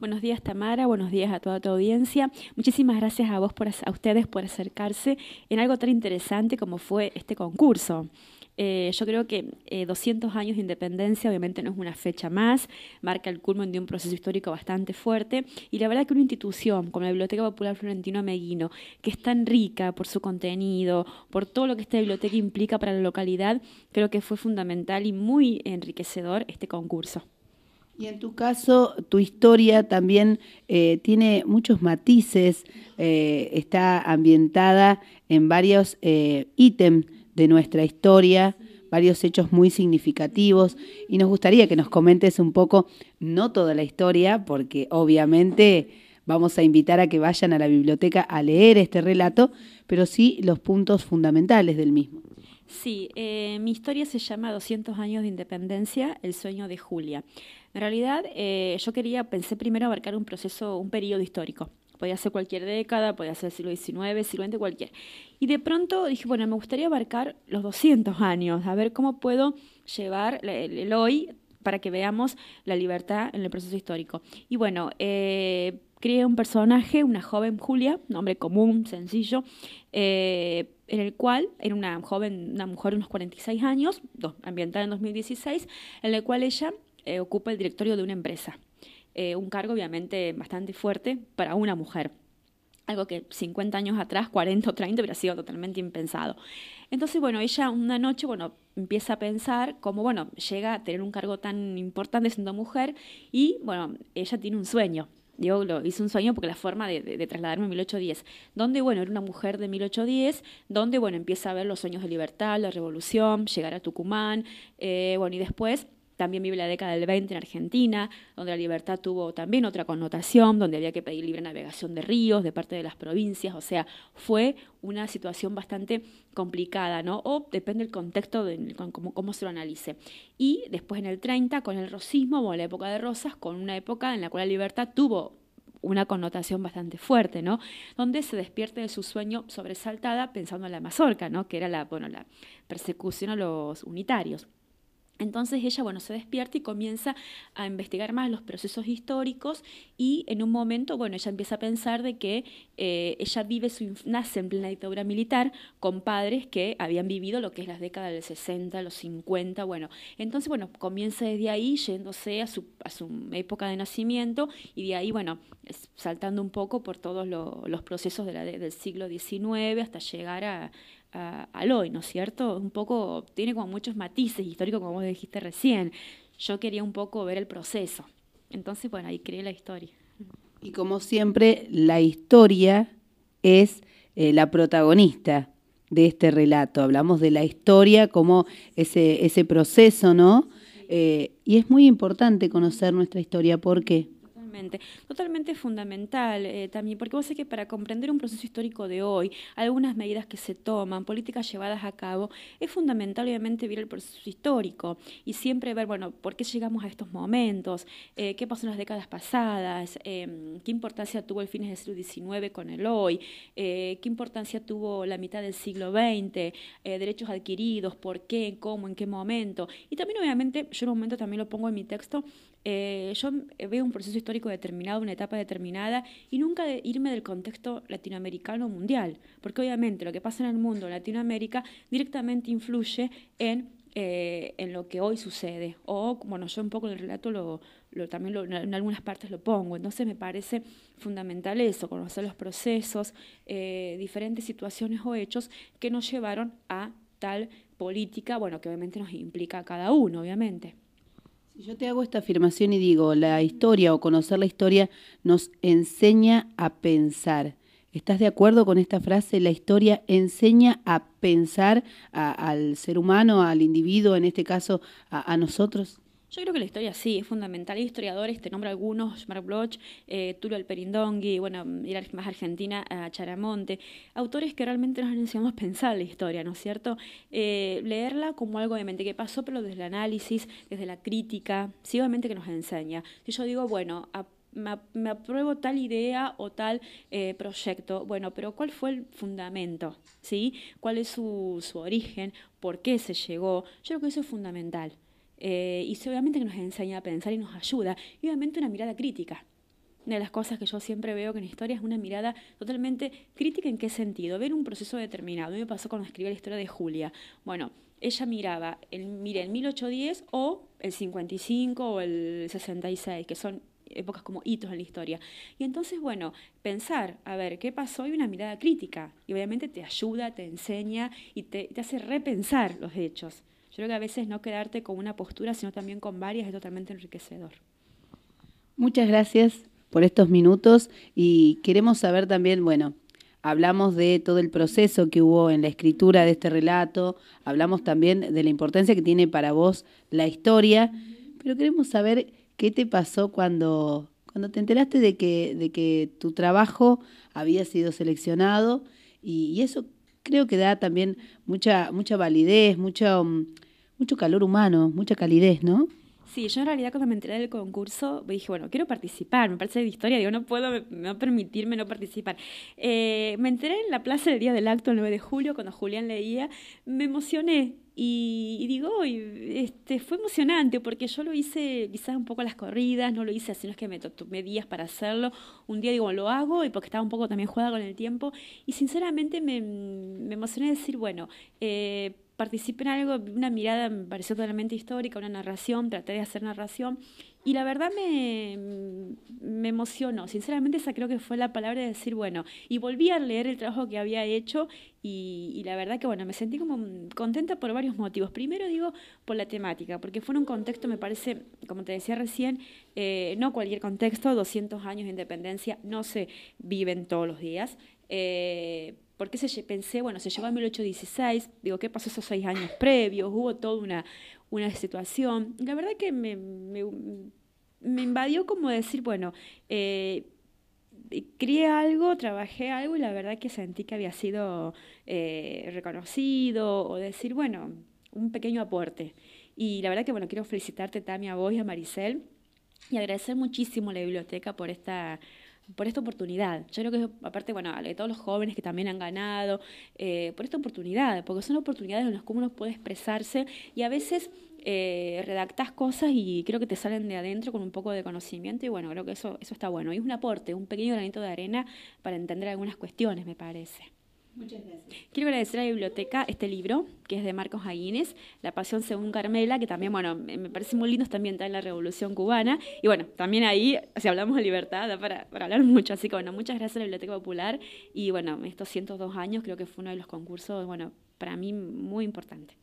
Buenos días Tamara, buenos días a toda tu audiencia. Muchísimas gracias a vos por a ustedes por acercarse en algo tan interesante como fue este concurso. Eh, yo creo que 200 eh, años de independencia obviamente no es una fecha más, marca el culmen de un proceso histórico bastante fuerte y la verdad que una institución como la Biblioteca Popular Florentino Meguino, que es tan rica por su contenido, por todo lo que esta biblioteca implica para la localidad, creo que fue fundamental y muy enriquecedor este concurso. Y en tu caso, tu historia también eh, tiene muchos matices, eh, está ambientada en varios eh, ítems de nuestra historia, varios hechos muy significativos, y nos gustaría que nos comentes un poco, no toda la historia, porque obviamente vamos a invitar a que vayan a la biblioteca a leer este relato, pero sí los puntos fundamentales del mismo. Sí, eh, mi historia se llama 200 años de independencia, el sueño de Julia. En realidad, eh, yo quería, pensé primero abarcar un proceso, un periodo histórico. Podía ser cualquier década, podía ser siglo XIX, siglo XX, cualquier. Y de pronto dije, bueno, me gustaría abarcar los 200 años, a ver cómo puedo llevar el, hoy para que veamos la libertad en el proceso histórico. Y bueno, eh, creé un personaje, una joven Julia, nombre común, sencillo, en el cual era una joven, una mujer de unos 46 años, ambientada en 2016, en el cual ella eh, ocupa el directorio de una empresa. Eh, un cargo obviamente bastante fuerte para una mujer. Algo que 50 años atrás, 40 o 30, hubiera sido totalmente impensado. Entonces, bueno, ella una noche, bueno, empieza a pensar cómo, bueno, llega a tener un cargo tan importante siendo mujer y, bueno, ella tiene un sueño digo, lo, hice un sueño porque la forma de, trasladarme a 1810, donde, bueno, era una mujer de 1810, donde, bueno, empieza a ver los sueños de libertad, la revolución, llegar a Tucumán, eh, bueno, y después también vive la década del 20 en Argentina, donde la libertad tuvo también otra connotación, donde había que pedir libre navegación de ríos de parte de las provincias, o sea, fue una situación bastante complicada, ¿no? O depende del contexto, de cómo, se lo analice. Y después en el 30, con el rosismo, o la época de Rosas, con una época en la cual la libertad tuvo una connotación bastante fuerte, ¿no? Donde se despierte de su sueño sobresaltada pensando en la mazorca, ¿no? Que era la persecución a los unitarios. Entonces ella, bueno, se despierta y comienza a investigar más los procesos históricos y en un momento, bueno, ella empieza a pensar de que eh, ella vive su, nace en plena dictadura militar con padres que habían vivido lo que es las décadas del 60, los 50, bueno. Entonces, bueno, comienza desde ahí yéndose a su, a su época de nacimiento y de ahí, bueno, saltando un poco por todos los procesos de la, del siglo XIX hasta llegar a, a, al hoy, ¿no es cierto? Un poco, tiene como muchos matices históricos, como vos dijiste recién. Yo quería un poco ver el proceso. Entonces, bueno, ahí creé la historia. Y como siempre, la historia es eh, la protagonista de este relato. Hablamos de la historia como ese, proceso, ¿no? Eh, y es muy importante conocer nuestra historia. ¿Por qué? Totalmente, fundamental eh, también, porque vos sé que para comprender un proceso histórico de hoy, algunas medidas que se toman, políticas llevadas a cabo, es fundamental obviamente ver el proceso histórico y siempre ver, bueno, por qué llegamos a estos momentos, eh, qué pasó en las décadas pasadas, em, qué importancia tuvo el fines del siglo XIX con el hoy, eh, qué importancia tuvo la mitad del siglo XX, derechos adquiridos, por qué, cómo, en qué momento. Y también obviamente, yo en un momento también lo pongo en mi texto, yo veo un proceso histórico determinado, una etapa determinada, y nunca de irme del contexto latinoamericano mundial, porque obviamente lo que pasa en el mundo, en Latinoamérica, directamente influye eh, en, lo que hoy sucede. O, bueno, yo un poco en el relato lo, también en algunas partes lo pongo. Entonces me parece fundamental eso, conocer los procesos, eh, diferentes situaciones o hechos que nos llevaron a tal política, bueno, que obviamente nos implica a cada uno, obviamente yo te hago esta afirmación y digo, la historia o conocer la historia nos enseña a pensar. ¿Estás de acuerdo con esta frase? La historia enseña a pensar al ser humano, al individuo, en este caso a nosotros. Yo creo que la historia sí es fundamental. Hay historiadores, te nombro algunos, Mark Bloch, eh, Tulio Tulo Alperindongui, bueno, ir más Argentina, a eh, Charamonte, autores que realmente nos han a pensar la historia, ¿no es cierto? Eh, leerla como algo de que pasó, pero desde el análisis, desde la crítica, sí, obviamente que nos enseña. Si yo digo, bueno, me, apruebo tal idea o tal proyecto. Bueno, pero ¿cuál fue el fundamento? ¿Sí? ¿Cuál es su, su origen? ¿Por qué se llegó? Yo creo que eso es fundamental. Eh, y obviamente que nos enseña a pensar y nos ayuda. Y obviamente una mirada crítica. Una de las cosas que yo siempre veo que en la historia es una mirada totalmente crítica en qué sentido, ver un proceso determinado. A mí me pasó cuando escribí la historia de Julia. Bueno, ella miraba el, mire, el 1810 o el 55 o el 66, que son épocas como hitos en la historia. Y entonces, bueno, pensar, a ver, ¿qué pasó? Y una mirada crítica. Y obviamente te ayuda, te enseña y te hace repensar los hechos. Creo que a veces no quedarte con una postura, sino también con varias, es totalmente enriquecedor. Muchas gracias por estos minutos y queremos saber también, bueno, hablamos de todo el proceso que hubo en la escritura de este relato, hablamos también de la importancia que tiene para vos la historia, pero queremos saber qué te pasó cuando, cuando te enteraste de que, de que tu trabajo había sido seleccionado y, eso creo que da también mucha, mucha validez, mucha... Mm, mucho calor humano, mucha calidez, ¿no? Sí, yo en realidad cuando me enteré del concurso dije, bueno, quiero participar, me parece de historia, digo, no puedo no permitirme no participar. Eh, me enteré en la plaza del día del acto, el 9 de julio, cuando Julián leía, me emocioné y, digo, este, fue emocionante porque yo lo hice quizás un poco a las corridas, no lo hice así, no es que me tomé días para hacerlo, un día digo, lo hago y porque estaba un poco también jugada con el tiempo y sinceramente me, me emocioné decir, bueno, eh, participé en algo, una mirada me pareció totalmente histórica, una narración, traté de hacer narración y la verdad me, me emocionó, sinceramente esa creo que fue la palabra de decir, bueno, y volví a leer el trabajo que había hecho y, la verdad que bueno, me sentí como contenta por varios motivos. Primero digo por la temática, porque fue un contexto, me parece, como te decía recién, eh, no cualquier contexto, 200 años de independencia no se viven todos los días. Eh, porque se, pensé, bueno, se llevó a 1816, digo, ¿qué pasó esos seis años previos? Hubo toda una, una situación. La verdad que me, invadió como decir, bueno, eh, crié algo, trabajé algo y la verdad que sentí que había sido eh, reconocido o decir, bueno, un pequeño aporte. Y la verdad que, bueno, quiero felicitarte, también a vos y a Maricel y agradecer muchísimo a la biblioteca por esta por esta oportunidad. Yo creo que, aparte, bueno, de todos los jóvenes que también han ganado, eh, por esta oportunidad, porque son oportunidades en las que uno puede expresarse y a veces eh, redactas cosas y creo que te salen de adentro con un poco de conocimiento y bueno, creo que eso, eso está bueno. Y es un aporte, un pequeño granito de arena para entender algunas cuestiones, me parece. Muchas gracias. Quiero agradecer a la biblioteca este libro, que es de Marcos Aguines, La Pasión según Carmela, que también, bueno, me parece muy lindo, está en la Revolución Cubana. Y bueno, también ahí, si hablamos de libertad, para, para hablar mucho. Así que, bueno, muchas gracias a la Biblioteca Popular. Y bueno, estos 102 años creo que fue uno de los concursos, bueno, para mí muy importante.